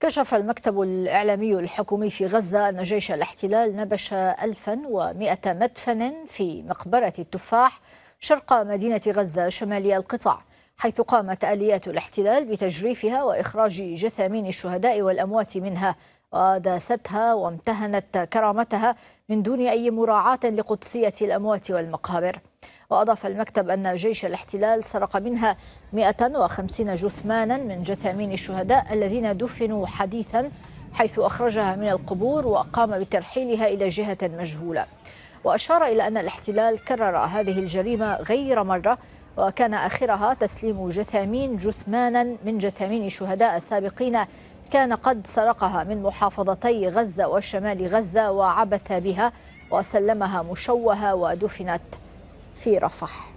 كشف المكتب الإعلامي الحكومي في غزة أن جيش الاحتلال نبش 1100 مدفن في مقبرة التفاح شرق مدينة غزة شمالي القطاع حيث قامت آليات الاحتلال بتجريفها وإخراج جثامين الشهداء والأموات منها وداستها وامتهنت كرامتها من دون أي مراعاة لقدسية الأموات والمقابر وأضاف المكتب أن جيش الاحتلال سرق منها 150 جثمانا من جثامين الشهداء الذين دفنوا حديثا حيث أخرجها من القبور وقام بترحيلها إلى جهة مجهولة وأشار إلى أن الاحتلال كرر هذه الجريمة غير مرة وكان آخرها تسليم جثامين جثمانا من جثامين شهداء سابقين كان قد سرقها من محافظتي غزة وشمال غزة وعبث بها وسلمها مشوهة ودفنت في رفح